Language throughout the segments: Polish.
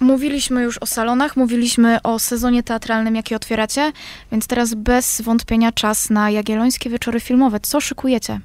Mówiliśmy już o salonach, mówiliśmy o sezonie teatralnym, jaki otwieracie, więc teraz bez wątpienia czas na Jagiellońskie Wieczory Filmowe. Co szykujecie?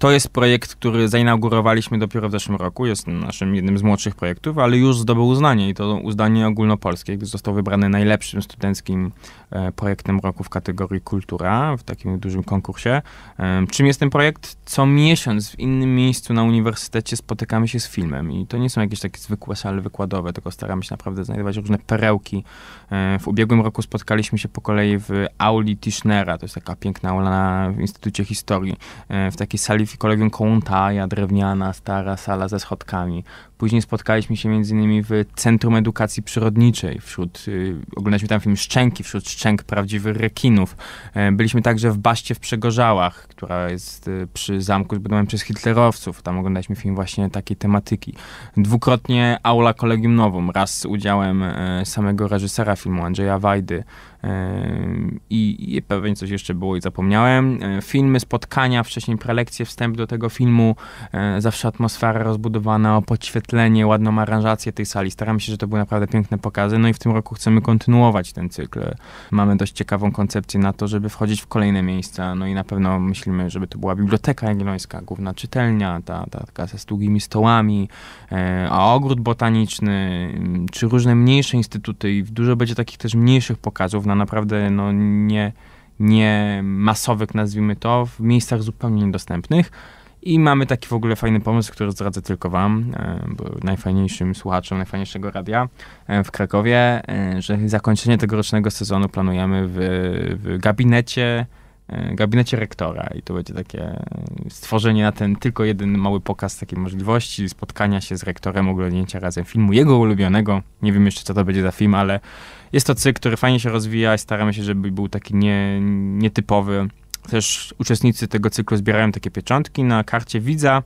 To jest projekt, który zainaugurowaliśmy dopiero w zeszłym roku, jest naszym jednym z młodszych projektów, ale już zdobył uznanie i to uznanie ogólnopolskie, gdyż został wybrany najlepszym studenckim e, projektem roku w kategorii kultura w takim dużym konkursie. E, czym jest ten projekt? Co miesiąc w innym miejscu na uniwersytecie spotykamy się z filmem i to nie są jakieś takie zwykłe sale wykładowe, tylko staramy się naprawdę znajdować różne perełki. E, w ubiegłym roku spotkaliśmy się po kolei w auli Tischnera, to jest taka piękna aula na, w Instytucie Historii, w takiej sali w kolegium Kołuntaja, drewniana, stara sala ze schodkami. Później spotkaliśmy się między innymi w Centrum Edukacji Przyrodniczej. Wśród, y, oglądaliśmy tam film Szczęki, wśród szczęk prawdziwych rekinów. E, byliśmy także w Baście w Przegorzałach, która jest y, przy zamku zbudowanym przez hitlerowców. Tam oglądaliśmy film właśnie takiej tematyki. Dwukrotnie Aula Kolegium Nowum, raz z udziałem e, samego reżysera filmu, Andrzeja Wajdy. E, I, I pewnie coś jeszcze było i zapomniałem. Filmy, spotkania, wcześniej prelekcje, wstęp do tego filmu. Zawsze atmosfera rozbudowana o podświetleniu oświetlenie, ładną aranżację tej sali. Staramy się, że to były naprawdę piękne pokazy. No i w tym roku chcemy kontynuować ten cykl. Mamy dość ciekawą koncepcję na to, żeby wchodzić w kolejne miejsca. No i na pewno myślimy, żeby to była Biblioteka Jagiellońska, główna czytelnia, ta, ta taka ze długimi stołami, e, a ogród botaniczny, czy różne mniejsze instytuty. I dużo będzie takich też mniejszych pokazów na naprawdę no, nie, nie masowych, nazwijmy to, w miejscach zupełnie niedostępnych i mamy taki w ogóle fajny pomysł, który zdradzę tylko wam, e, bo najfajniejszym słuchaczom najfajniejszego radia e, w Krakowie, e, że zakończenie tegorocznego sezonu planujemy w, w gabinecie gabinecie rektora i to będzie takie stworzenie na ten tylko jeden mały pokaz takiej możliwości spotkania się z rektorem, oglądnięcia razem filmu jego ulubionego. Nie wiem jeszcze, co to będzie za film, ale jest to cykl, który fajnie się rozwija i staramy się, żeby był taki nie, nietypowy też uczestnicy tego cyklu zbierają takie pieczątki na karcie widza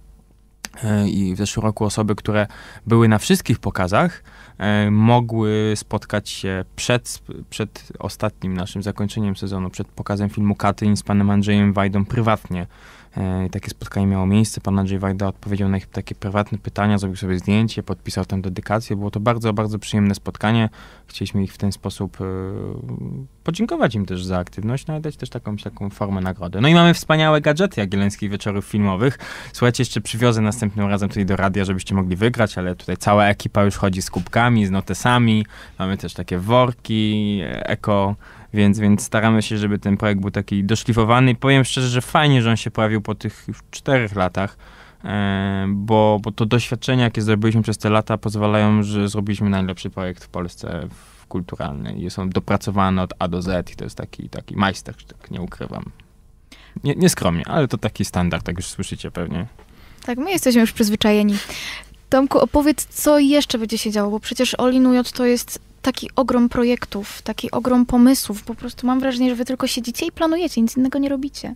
e, i w zeszłym roku osoby, które były na wszystkich pokazach, e, mogły spotkać się przed, przed ostatnim naszym zakończeniem sezonu, przed pokazem filmu Katyń z panem Andrzejem Wajdą prywatnie E, takie spotkanie miało miejsce. Pan Andrzej Wajda odpowiedział na ich takie prywatne pytania, zrobił sobie zdjęcie, podpisał tam dedykację. Było to bardzo, bardzo przyjemne spotkanie. Chcieliśmy ich w ten sposób e, podziękować im też za aktywność, no i dać też taką, taką formę nagrody. No i mamy wspaniałe gadżety Jagiellońskich Wieczorów Filmowych. Słuchajcie, jeszcze przywiozę następnym razem tutaj do radia, żebyście mogli wygrać, ale tutaj cała ekipa już chodzi z kubkami, z notesami. Mamy też takie worki, e, eko więc, więc staramy się, żeby ten projekt był taki doszlifowany. I powiem szczerze, że fajnie, że on się pojawił po tych już czterech latach, e, bo, bo to doświadczenia, jakie zdobyliśmy przez te lata, pozwalają, że zrobiliśmy najlepszy projekt w Polsce kulturalny. I są dopracowane od A do Z i to jest taki, taki majster, tak nie ukrywam. Nie, nieskromnie, ale to taki standard, tak już słyszycie pewnie. Tak, my jesteśmy już przyzwyczajeni. Tomku, opowiedz, co jeszcze będzie się działo, bo przecież All to jest taki ogrom projektów, taki ogrom pomysłów. Po prostu mam wrażenie, że wy tylko siedzicie i planujecie, nic innego nie robicie.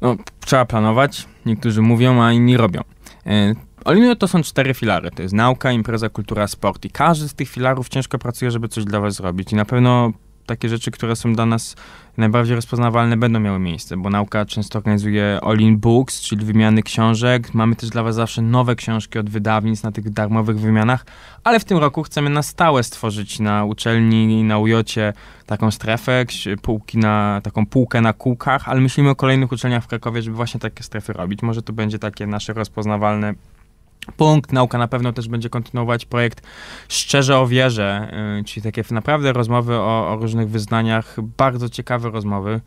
No, trzeba planować. Niektórzy mówią, a inni robią. E, Olimpio to są cztery filary. To jest nauka, impreza, kultura, sport. I każdy z tych filarów ciężko pracuje, żeby coś dla was zrobić. I na pewno takie rzeczy, które są dla nas najbardziej rozpoznawalne, będą miały miejsce, bo nauka często organizuje All-in Books, czyli wymiany książek. Mamy też dla Was zawsze nowe książki od wydawnictw na tych darmowych wymianach, ale w tym roku chcemy na stałe stworzyć na uczelni i na ujocie taką strefę, półki na, taką półkę na kółkach, ale myślimy o kolejnych uczelniach w Krakowie, żeby właśnie takie strefy robić. Może to będzie takie nasze rozpoznawalne Punkt Nauka na pewno też będzie kontynuować projekt Szczerze o wierze, y, czyli takie naprawdę rozmowy o, o różnych wyznaniach, bardzo ciekawe rozmowy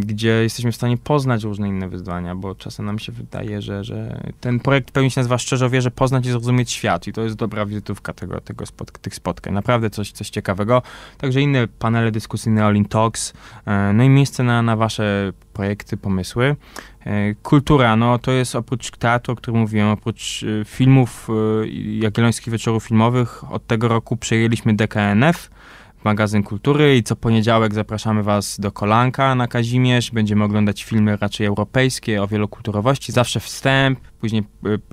gdzie jesteśmy w stanie poznać różne inne wyzwania, bo czasem nam się wydaje, że, że ten projekt pełni się nazywa Szczerze wierzę poznać i zrozumieć świat i to jest dobra wizytówka tego, tego spot, tych spotkań. Naprawdę coś, coś ciekawego. Także inne panele dyskusyjne All Talks, e, no i miejsce na, na wasze projekty, pomysły. E, kultura, no to jest oprócz teatru, o którym mówiłem, oprócz e, filmów Jagiellońskich Wieczorów Filmowych, od tego roku przejęliśmy DKNF, magazyn kultury i co poniedziałek zapraszamy Was do Kolanka na Kazimierz. Będziemy oglądać filmy raczej europejskie o wielokulturowości. Zawsze wstęp, później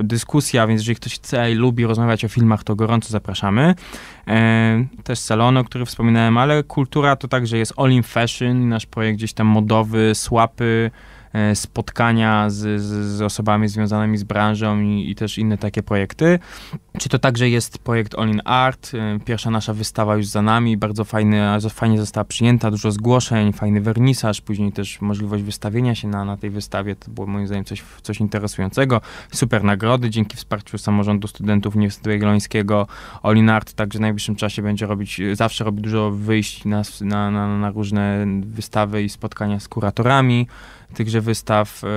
y, dyskusja, więc jeżeli ktoś chce i lubi rozmawiać o filmach, to gorąco zapraszamy. E, też salon, o którym wspominałem, ale kultura to także jest All in Fashion, nasz projekt gdzieś tam modowy, słapy, e, spotkania z, z, z osobami związanymi z branżą i, i też inne takie projekty. Czy to także jest projekt All in Art? Y, pierwsza nasza wystawa już za nami, bardzo fajny, fajnie została przyjęta, dużo zgłoszeń, fajny wernisaż, później też możliwość wystawienia się na, na tej wystawie, to było moim zdaniem coś, coś interesującego. Super nagrody dzięki wsparciu samorządu studentów Uniwersytetu Jagiellońskiego. All in Art także w najbliższym czasie będzie robić, y, zawsze robi dużo wyjść na, na, na, na różne wystawy i spotkania z kuratorami tychże wystaw. Y,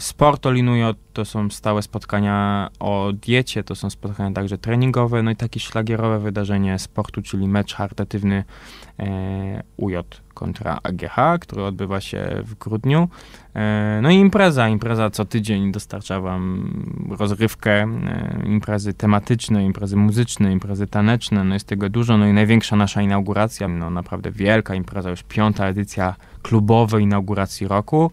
Sport olinuje, to są stałe spotkania o diecie, to są spotkania tak także treningowe, no i takie szlagierowe wydarzenie sportu, czyli mecz charytatywny E, UJ kontra AGH, który odbywa się w grudniu. E, no i impreza. Impreza co tydzień dostarcza wam rozrywkę, e, imprezy tematyczne, imprezy muzyczne, imprezy taneczne. No jest tego dużo. No i największa nasza inauguracja, no naprawdę wielka impreza, już piąta edycja klubowej inauguracji roku.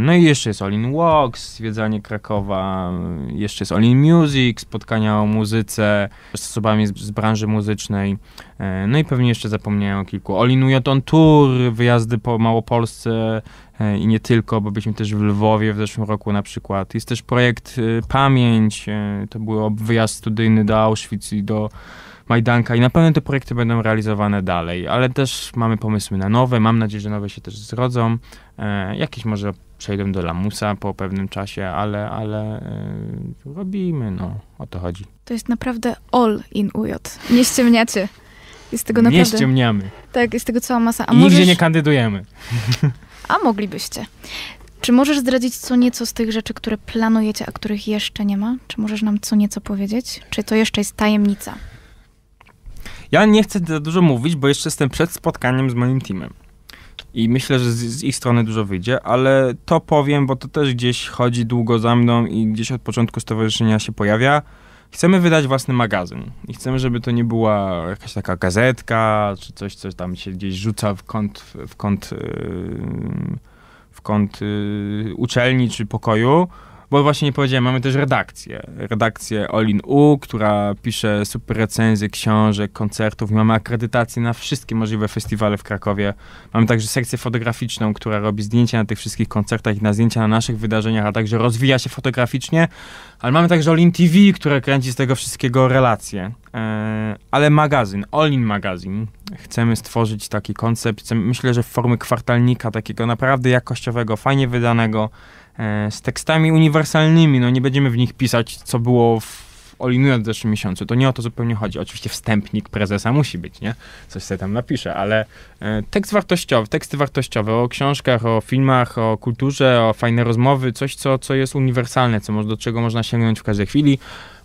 No i jeszcze jest Olin Walks, zwiedzanie Krakowa, jeszcze jest Olin Music, spotkania o muzyce z osobami z, z branży muzycznej. No i pewnie jeszcze zapomniałem o kilku kilku. All in Tour, wyjazdy po Małopolsce e, i nie tylko, bo byliśmy też w Lwowie w zeszłym roku na przykład. Jest też projekt e, Pamięć, e, to był wyjazd studyjny do Auschwitz i do Majdanka i na pewno te projekty będą realizowane dalej, ale też mamy pomysły na nowe, mam nadzieję, że nowe się też zrodzą. jakieś może przejdą do lamusa po pewnym czasie, ale, ale robimy, no, o to chodzi. To jest naprawdę all in UJ, nie ściemniacie. Jest tego naprawdę... Nie ściemniamy. Tak, jest tego cała masa. A I możesz... nigdzie nie kandydujemy. A moglibyście. Czy możesz zdradzić co nieco z tych rzeczy, które planujecie, a których jeszcze nie ma? Czy możesz nam co nieco powiedzieć? Czy to jeszcze jest tajemnica? Ja nie chcę za dużo mówić, bo jeszcze jestem przed spotkaniem z moim teamem. I myślę, że z, z, ich strony dużo wyjdzie, ale to powiem, bo to też gdzieś chodzi długo za mną i gdzieś od początku stowarzyszenia się pojawia chcemy wydać własny magazyn i chcemy, żeby to nie była jakaś taka gazetka, czy coś, co tam się gdzieś rzuca w kąt, w kąt, yy, w kąt yy, uczelni czy pokoju, bo właśnie nie powiedziałem, mamy też redakcję. Redakcję Olin U, która pisze super recenzje książek, koncertów. Mamy akredytację na wszystkie możliwe festiwale w Krakowie. Mamy także sekcję fotograficzną, która robi zdjęcia na tych wszystkich koncertach i na zdjęcia na naszych wydarzeniach, a także rozwija się fotograficznie. Ale mamy także Olin TV, które kręci z tego wszystkiego relacje. E, ale magazyn, Olin Magazyn. Chcemy stworzyć taki koncept, myślę, że w formie kwartalnika, takiego naprawdę jakościowego, fajnie wydanego, E, z tekstami uniwersalnymi. No nie będziemy w nich pisać, co było w Olinuna w zeszłym miesiącu. To nie o to zupełnie chodzi. Oczywiście wstępnik prezesa musi być, nie? Coś sobie tam napisze, ale e, tekst wartościowy, teksty wartościowe o książkach, o filmach, o kulturze, o fajne rozmowy, coś, co, co jest uniwersalne, co, do czego można sięgnąć w każdej chwili.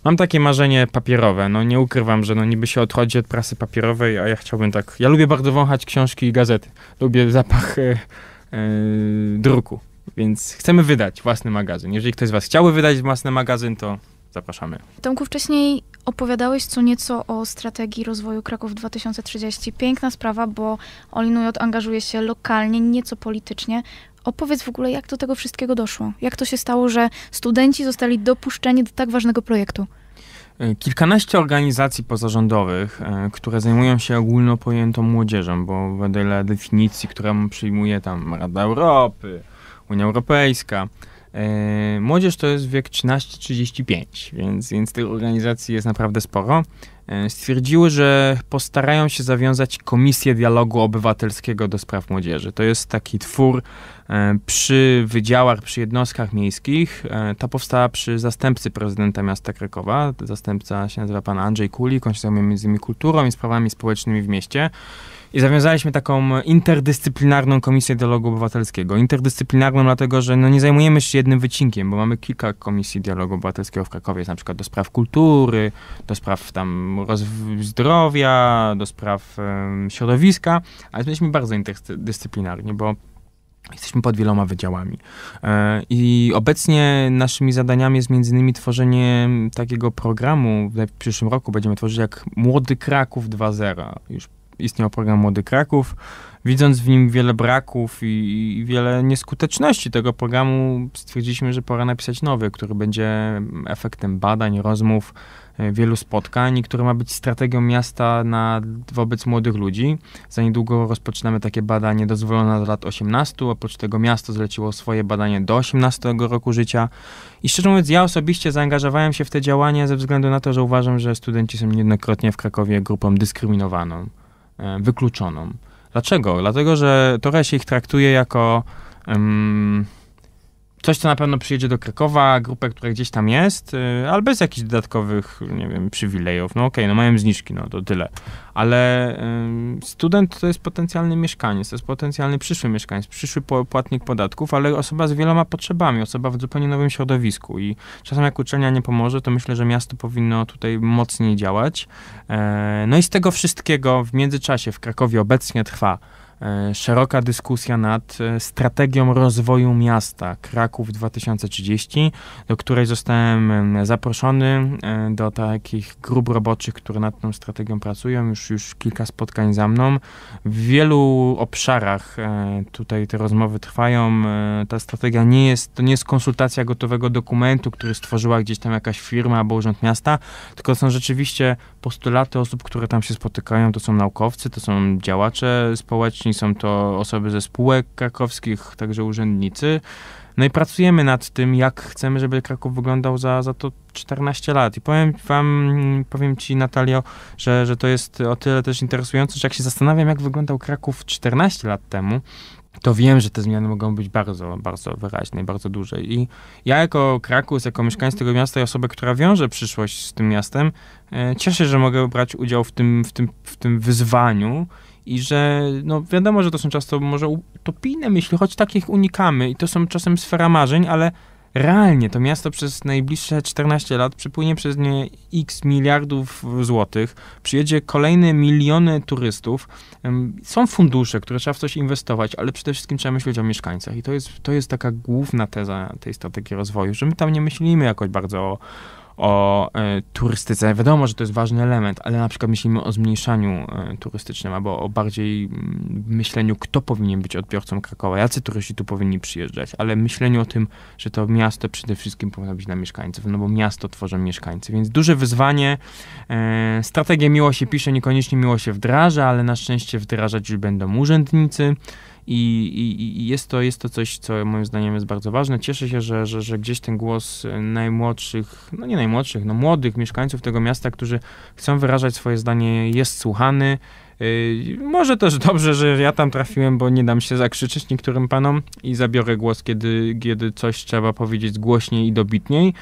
Mam takie marzenie papierowe. No nie ukrywam, że no niby się odchodzi od prasy papierowej, a ja chciałbym tak... Ja lubię bardzo wąchać książki i gazety. Lubię zapach yy, yy, druku. Więc chcemy wydać własny magazyn. Jeżeli ktoś z Was chciałby wydać własny magazyn, to zapraszamy. Tomku, wcześniej opowiadałeś co nieco o strategii rozwoju Kraków 2030. Piękna sprawa, bo Olinujot angażuje się lokalnie, nieco politycznie. Opowiedz w ogóle, jak do tego wszystkiego doszło? Jak to się stało, że studenci zostali dopuszczeni do tak ważnego projektu? E, kilkanaście organizacji pozarządowych, e, które zajmują się ogólnopojętą młodzieżą, bo wedle definicji, którą przyjmuje tam Rada Europy, Unia Europejska. E, młodzież to jest wiek 13-35, więc, więc tych organizacji jest naprawdę sporo. E, stwierdziły, że postarają się zawiązać Komisję Dialogu Obywatelskiego do Spraw Młodzieży. To jest taki twór e, przy wydziałach, przy jednostkach miejskich. Ta powstała przy zastępcy prezydenta miasta Krakowa. Zastępca się nazywa pan Andrzej Kulik, on się zajmuje między innymi kulturą i sprawami społecznymi w mieście i zawiązaliśmy taką interdyscyplinarną Komisję Dialogu Obywatelskiego. Interdyscyplinarną dlatego, że no nie zajmujemy się jednym wycinkiem, bo mamy kilka Komisji Dialogu Obywatelskiego w Krakowie, jest na przykład do spraw kultury, do spraw tam zdrowia, do spraw um, środowiska, ale jesteśmy bardzo interdyscyplinarni, bo Jesteśmy pod wieloma wydziałami. E, I obecnie naszymi zadaniami jest między innymi tworzenie takiego programu, w przyszłym roku będziemy tworzyć jak Młody Kraków 2.0. Już istniał program Młody Kraków. Widząc w nim wiele braków i, i wiele nieskuteczności tego programu, stwierdziliśmy, że pora napisać nowy, który będzie efektem badań, rozmów, e, wielu spotkań, który ma być strategią miasta na, wobec młodych ludzi. Za niedługo rozpoczynamy takie badanie dozwolone do lat 18, oprócz tego miasto zleciło swoje badanie do 18 roku życia. I szczerze mówiąc, ja osobiście zaangażowałem się w te działania ze względu na to, że uważam, że studenci są niejednokrotnie w Krakowie grupą dyskryminowaną. E, wykluczoną. Dlaczego? Dlatego, że Torres ich traktuje jako um, Coś, co na pewno przyjedzie do Krakowa, grupę, która gdzieś tam jest, y, ale bez jakichś dodatkowych, nie wiem, przywilejów. No okej, okay, no mają zniżki, no to tyle. Ale y, student to jest potencjalny mieszkaniec, to jest potencjalny przyszły mieszkaniec, przyszły płatnik podatków, ale osoba z wieloma potrzebami, osoba w zupełnie nowym środowisku i czasem jak uczelnia nie pomoże, to myślę, że miasto powinno tutaj mocniej działać. E, no i z tego wszystkiego w międzyczasie w Krakowie obecnie trwa E, szeroka dyskusja nad e, strategią rozwoju miasta Kraków 2030, do której zostałem zaproszony e, do takich grup roboczych, które nad tą strategią pracują, już, już kilka spotkań za mną. W wielu obszarach tutaj te rozmowy trwają. Ta strategia nie jest, to nie jest konsultacja gotowego dokumentu, który stworzyła gdzieś tam jakaś firma albo urząd miasta, tylko są rzeczywiście postulaty osób, które tam się spotykają. To są naukowcy, to są działacze społeczni, są to osoby ze spółek krakowskich, także urzędnicy. No i pracujemy nad tym, jak chcemy, żeby Kraków wyglądał za, za to 14 lat. I powiem wam, powiem ci Natalio, że, że to jest o tyle też interesujące, że jak się zastanawiam, jak wyglądał Kraków 14 lat temu, to wiem, że te zmiany mogą być bardzo, bardzo wyraźne i bardzo duże. I ja jako Krakus, jako mieszkańca tego miasta i osoba, która wiąże przyszłość z tym miastem, e, cieszę się, że mogę brać udział w tym, w tym, w tym wyzwaniu i że no wiadomo, że to są często może utopijne myśli, choć takich unikamy i to są czasem sfera marzeń, ale realnie to miasto przez najbliższe 14 lat przypłynie przez nie x miliardów złotych, przyjedzie kolejne miliony turystów. Są fundusze, które trzeba w coś inwestować, ale przede wszystkim trzeba myśleć o mieszkańcach i to jest, to jest taka główna teza tej strategii rozwoju, że my tam nie myślimy jakoś bardzo o o e, turystyce. Wiadomo, że to jest ważny element, ale na przykład myślimy o zmniejszaniu e, turystycznym albo o bardziej mm, myśleniu, kto powinien być odbiorcą Krakowa, jacy turyści tu powinni przyjeżdżać, ale myśleniu o tym, że to miasto przede wszystkim powinno być dla mieszkańców, no bo miasto tworzą mieszkańcy, więc duże wyzwanie. Strategię strategia miło się pisze, niekoniecznie miło się wdraża, ale na szczęście wdrażać już będą urzędnicy. I, i, i, jest, to, jest to coś, co moim zdaniem jest bardzo ważne. Cieszę się, że, że, że gdzieś ten głos e, najmłodszych, no nie najmłodszych, no młodych mieszkańców tego miasta, którzy chcą wyrażać swoje zdanie, jest słuchany. E, może też dobrze, że ja tam trafiłem, bo nie dam się zakrzyczeć niektórym panom i zabiorę głos, kiedy, kiedy coś trzeba powiedzieć głośniej i dobitniej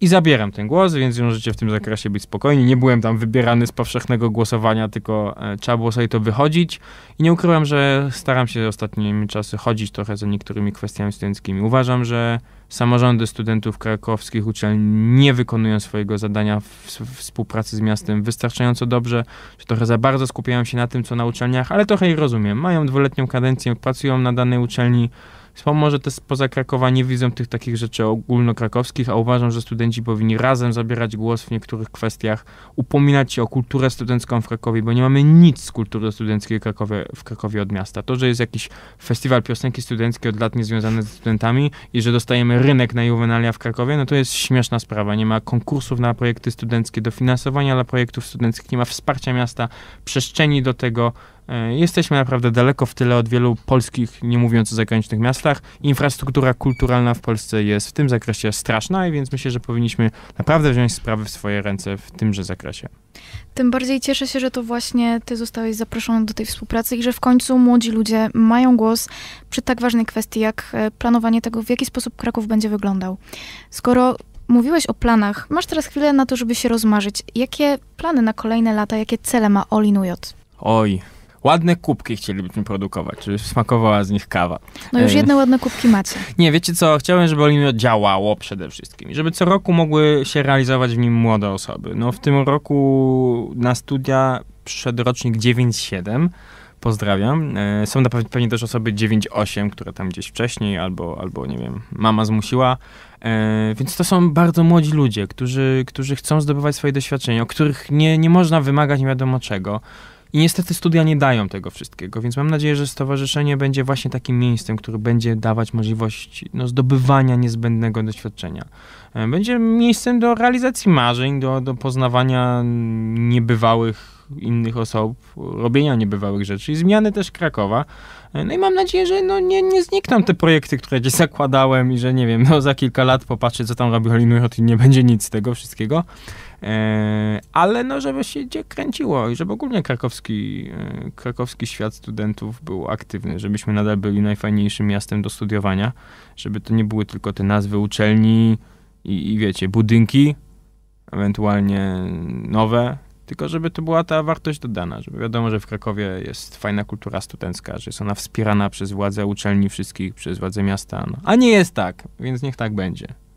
i zabieram ten głos, więc możecie w tym zakresie być spokojni. Nie byłem tam wybierany z powszechnego głosowania, tylko e, trzeba było sobie to wychodzić. I nie ukrywam, że staram się ostatnimi czasy chodzić trochę za niektórymi kwestiami studenckimi. Uważam, że samorządy studentów krakowskich uczelni nie wykonują swojego zadania w współpracy z miastem wystarczająco dobrze, że trochę za bardzo skupiają się na tym, co na uczelniach, ale trochę ich rozumiem. Mają dwuletnią kadencję, pracują na danej uczelni, Wspomnę, że te spoza Krakowa nie widzą tych takich rzeczy ogólnokrakowskich, a uważam, że studenci powinni razem zabierać głos w niektórych kwestiach, upominać się o kulturę studencką w Krakowie, bo nie mamy nic z kultury studenckiej w Krakowie, w Krakowie od miasta. To, że jest jakiś festiwal piosenki studenckiej od lat niezwiązany ze studentami i że dostajemy rynek na juwenalia w Krakowie, no to jest śmieszna sprawa. Nie ma konkursów na projekty studenckie, dofinansowania dla projektów studenckich, nie ma wsparcia miasta, przestrzeni do tego, E, jesteśmy naprawdę daleko w tyle od wielu polskich, nie mówiąc o zagranicznych miastach. Infrastruktura kulturalna w Polsce jest w tym zakresie straszna, więc myślę, że powinniśmy naprawdę wziąć sprawy w swoje ręce w tymże zakresie. Tym bardziej cieszę się, że to właśnie ty zostałeś zaproszony do tej współpracy i że w końcu młodzi ludzie mają głos przy tak ważnej kwestii, jak e, planowanie tego, w jaki sposób Kraków będzie wyglądał. Skoro mówiłeś o planach, masz teraz chwilę na to, żeby się rozmarzyć. Jakie plany na kolejne lata, jakie cele ma Olin UJ? Oj, ładne kubki chcielibyśmy produkować, żeby smakowała z nich kawa. No już jedne ładne kubki macie. Nie, wiecie co, chciałem, żeby Olimio działało przede wszystkim, żeby co roku mogły się realizować w nim młode osoby. No w tym roku na studia przyszedł rocznik pozdrawiam. E, są na pewnie też osoby 98, które tam gdzieś wcześniej, albo, albo nie wiem, mama zmusiła. E, więc to są bardzo młodzi ludzie, którzy, którzy chcą zdobywać swoje doświadczenie, o których nie, nie można wymagać nie wiadomo czego. I niestety studia nie dają tego wszystkiego, więc mam nadzieję, że stowarzyszenie będzie właśnie takim miejscem, które będzie dawać możliwość no, zdobywania niezbędnego doświadczenia. E, będzie miejscem do realizacji marzeń, do, do poznawania niebywałych innych osób, robienia niebywałych rzeczy i zmiany też Krakowa. E, no i mam nadzieję, że no nie, nie znikną te projekty, które gdzieś zakładałem i że nie wiem, no za kilka lat popatrzę, co tam robi Holinuj i nie będzie nic z tego wszystkiego. E, ale no, żeby się gdzie kręciło i żeby ogólnie krakowski, e, krakowski świat studentów był aktywny, żebyśmy nadal byli najfajniejszym miastem do studiowania, żeby to nie były tylko te nazwy uczelni i, i wiecie, budynki, ewentualnie nowe, tylko żeby to była ta wartość dodana, żeby wiadomo, że w Krakowie jest fajna kultura studencka, że jest ona wspierana przez władze uczelni wszystkich, przez władze miasta, no. a nie jest tak, więc niech tak będzie.